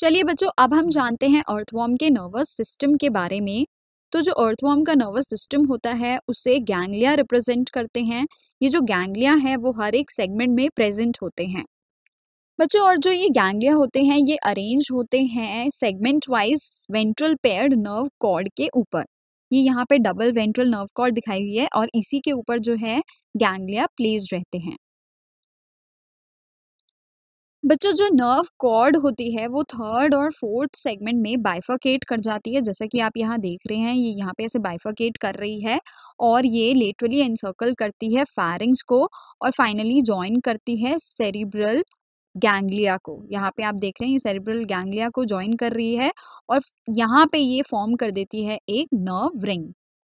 चलिए बच्चों अब हम जानते हैं अर्थवॉर्म के नर्वस सिस्टम के बारे में तो जो अर्थवॉर्म का नर्वस सिस्टम होता है उसे गैंग्लिया रिप्रेजेंट करते हैं ये जो गैंग्लिया है वो हर एक सेगमेंट में प्रेजेंट होते हैं बच्चों और जो ये गैंग्लिया होते हैं ये अरेंज होते हैं segment wise ventral paired nerve cord के ऊपर ये यहाँ पे डबल वेंट्रल नर्व कॉर्ड दिखाई हुई है और इसी के ऊपर जो है गैंग्लिया प्लेस रहते हैं बच्चों जो नर्व कॉर्ड होती है वो थर्ड और फोर्थ सेगमेंट में बाइफर्केट कर जाती है जैसे कि आप यहाँ देख रहे हैं ये यहाँ पे ऐसे बाइफर्केट कर रही है और ये लेटरली एनसर्कल करती है फैरिंग्स को और फाइनली ज्वाइन करती है सेरिब्रल गैंग्लिया को यहाँ पे आप देख रहे हैं ये सेरिब्रल गैंग्लिया को ज्वाइन कर रही है और यहाँ पे ये फॉर्म कर देती है एक नर्व रिंग